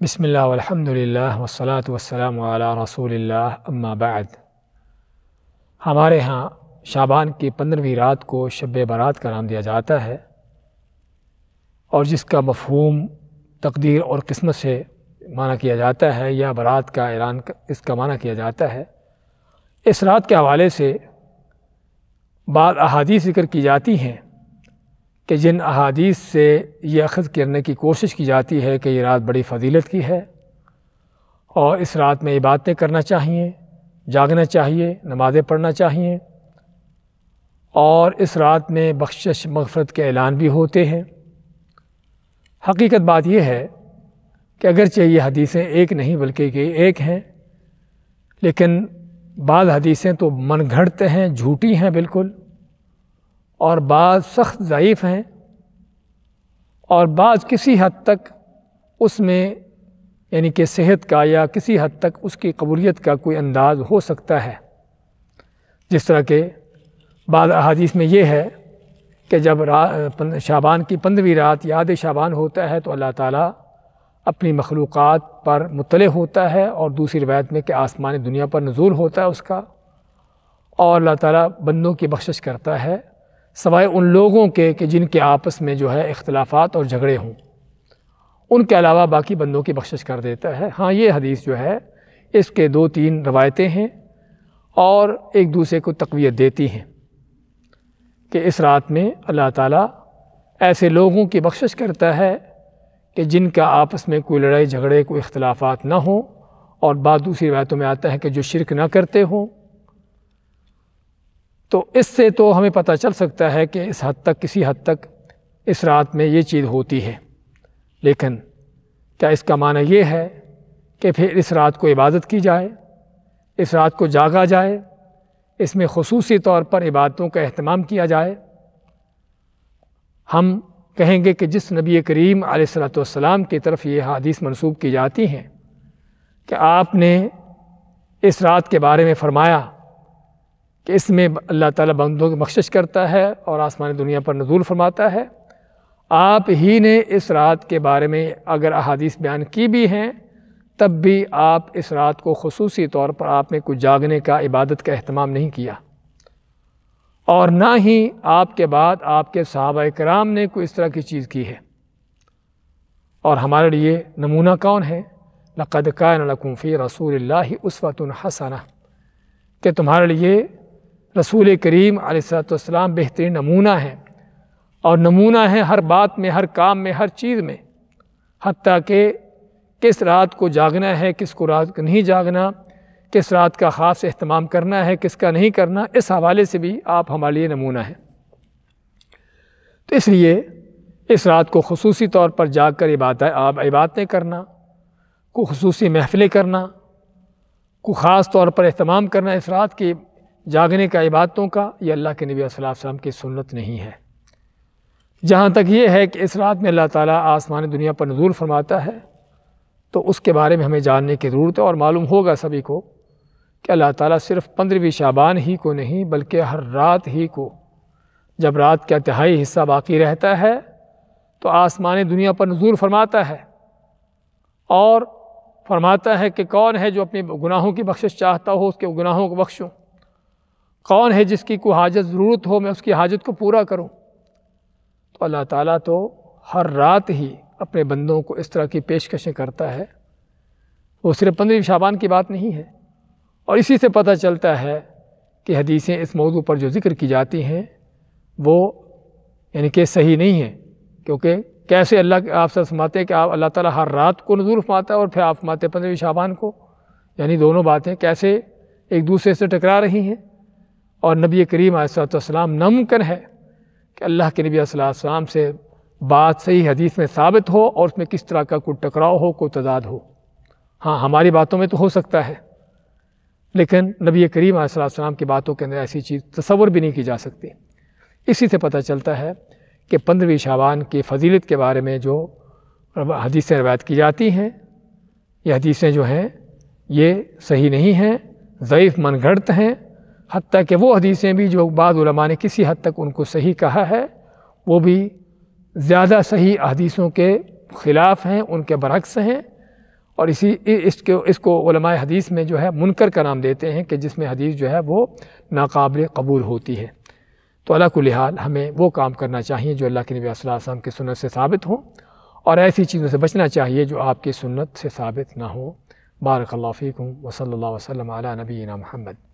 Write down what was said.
والصلاة والسلام على رسول الله أما بعد हमारे यहाँ शाबान की पंद्रहवीं रात को शब बारात का नाम दिया जाता है और जिसका मफहूम तकदीर और किस्मत से माना किया जाता है या बारात का ऐलान इसका माना किया जाता है इस रात के हवाले से बाद अहादी ज़िक्र की जाती हैं कि जिन अहादीस से ये अखज़ करने की कोशिश की जाती है कि ये रात बड़ी फजीलत की है और इस रात में इबादतें करना चाहिए जागना चाहिए नमाज़ें पढ़ना चाहिए और इस रात में बख्शिश मगफरत के ऐलान भी होते हैं हकीकत बात यह है कि अगरचे ये हदीसें एक नहीं बल्कि ये एक हैं लेकिन बाद हदीसें तो मन घड़ते हैं झूठी हैं बिल्कुल और बाज़ सख्त ज़यीफ़ हैं और बाज़ किसी हद तक उसमें यानी कि सेहत का या किसी हद तक उसकी कबूलियत का कोई अंदाज हो सकता है जिस तरह के बाद अहादीस में ये है कि जब शाबान की पंद्रहवीं रात याद शाबान होता है तो अल्लाह ताला अपनी मखलूक़ पर मुतल होता है और दूसरी रवायत में कि आसमान दुनिया पर नजूल होता है उसका और अल्लाह ताला बंदों की बख्शिश करता है सवाए उन लोगों के कि जिनके आपस में जो है इख्तलाफात और झगड़े हों उनके अलावा बाकी बंदों की बख्शिश कर देता है हाँ ये हदीस जो है इसके दो तीन रवायतें हैं और एक दूसरे को तकवीत देती हैं कि इस रात में अल्लाह ताला ऐसे लोगों की बख्शिश करता है कि जिनका आपस में कोई लड़ाई झगड़े कोई इख्तलाफात ना हो और बात दूसरी रवायतों में आता है कि जो शिरक ना करते हों तो इससे तो हमें पता चल सकता है कि इस हद तक किसी हद तक इस रात में ये चीज़ होती है लेकिन क्या इसका माना ये है कि फिर इस रात को इबादत की जाए इस रात को जागा जाए इसमें खसूस तौर पर इबादतों का अहतमाम किया जाए हम कहेंगे कि जिस नबी करीम आलतम की तरफ ये हदीस मनसूब की जाती हैं कि आपने इस रात के बारे में फ़रमाया कि इसमें अल्लाह ताला बंदों की बख्शिश करता है और आसमान दुनिया पर नजूल फरमाता है आप ही ने इस रात के बारे में अगर अहादीस बयान की भी हैं तब भी आप इस रात को खसूसी तौर पर आपने कुछ जागने का इबादत का अहतमाम नहीं किया और ना ही आपके बाद आपके सहाबा कराम ने कोई इस तरह की चीज़ की है और हमारे लिए नमूना कौन है लक़द कानकूफ़ी रसूल उस्वतुन हसना कि तुम्हारे लिए रसूल करीम आसलाम बेहतरीन नमूना है और नमूना है हर बात में हर काम में हर चीज़ में हती कि किस रात को जागना है किस को रात को नहीं जागना किस रात का ख़ास अहतमाम करना है किसका नहीं करना इस हवाले से भी आप हमारे लिए नमूना है तो इसलिए इस रात को खसूसी तौर पर जाग कर इबाद आप इबादतें करना को खसूसी महफ़िलें करना को ख़ास तौर पर अहतमाम करना इस रात की जागने का इबादतों का ये अल्लाह के नबी वसल्लम की सुन्नत नहीं है जहाँ तक ये है कि इस रात में अल्लाह ताला आसमान दुनिया पर नजूल फरमाता है तो उसके बारे में हमें जानने की ज़रूरत है और मालूम होगा सभी को कि अल्लाह ताला सिर्फ पंद्रहवीं शाबान ही को नहीं बल्कि हर रात ही को जब रात का तिहाई हिस्सा बाकी रहता है तो आसमान दुनिया पर नजूर फरमाता है और फरमाता है कि कौन है जो अपने गुनाहों की बख्शिश चाहता हो उसके गुनाहों को बख्शूँ कौन है जिसकी कोई हाजत ज़रूरत हो मैं उसकी हाजत को पूरा करूँ तो अल्लाह ताला तो हर रात ही अपने बंदों को इस तरह की पेशकशें करता है वो सिर्फ पंद्रह शाबान की बात नहीं है और इसी से पता चलता है कि हदीसें इस मौजू पर जो जिक्र की जाती हैं वो यानी कि सही नहीं है क्योंकि कैसे अल्लाह आप सब हैं कि आप अल्लाह ताला हर रात को नजूर फमाता है और फिर आप माते पंद्रह शाबान को यानी दोनों बातें कैसे एक दूसरे से टकरा रही हैं और नबी करीम आसलाम नम है कि अल्लाह के नबी आसलाम से बात सही हदीस में साबित हो और उसमें किस तरह का कोई टकराव हो कोई तजाद हो हाँ हमारी बातों में तो हो सकता है लेकिन नबी करीम आसलाम की बातों के अंदर ऐसी चीज़ तस्वर भी नहीं की जा सकती इसी से पता चलता है कि पंद्रहवीं शाबान की फजीलत के बारे में जो हदीसें रवायत की जाती हैं ये हदीसें जो हैं ये सही नहीं हैं ज़यीफ़ मनगढ़ हैं हती कि वो हदीसें भी जो बाद ने किसी हद तक उनको सही कहा है वो भी ज़्यादा सही अदीसों के ख़िलाफ़ हैं उनके बरक्स हैं और इसी इसके इसको हदीस में जो है मुनकर का नाम देते हैं कि जिसमें हदीस जो है वो नाकबले कबूल होती है तो को लिहाज हमें वो काम करना चाहिए जो अल्लाह के नबी वसम की सुनत से साबित हो और ऐसी चीज़ों से बचना चाहिए जो आपकी सुनत से साबित ना हो बारकल्लाफ़ी हूँ वसल वसलम नबीना महमद